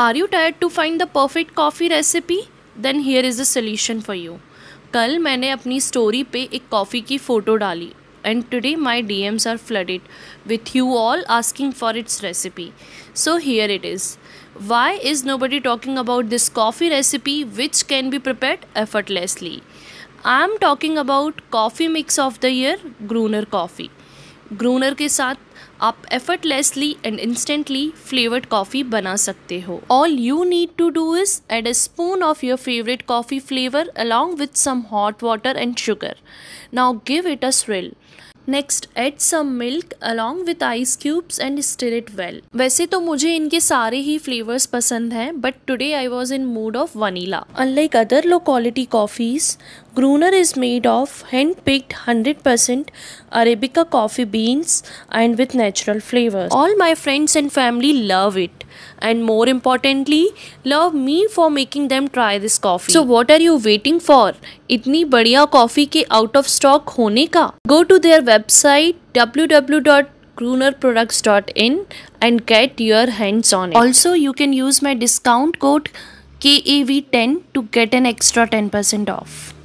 Are you tired to find the perfect coffee recipe? Then here is a solution for you. कल मैंने अपनी story पे एक coffee की फ़ोटो डाली and today my DMs are flooded with you all asking for its recipe. So here it is. Why is nobody talking about this coffee recipe which can be prepared effortlessly? I am talking about coffee mix of the year Gruner coffee. ग्रूनर के साथ आप effortlessly and instantly flavoured coffee बना सकते हो all you need to do is add a spoon of your favourite coffee flavour along with some hot water and sugar now give it a swirl next add some milk along with ice cubes and stir it well वैसे तो मुझे इनके सारे ही flavours पसंद हैं but today I was in mood of vanilla unlike other low quality coffees Gruner is made of hand picked hundred percent Arabica coffee beans and with natural flavour all my friends and family love it and more importantly love me for making them try this coffee so what are you waiting for इतनी बढ़िया coffee के out of stock होने का Go to their website W and get your hands on it. Also, you can use my discount code KAV10 to get an extra 10% off.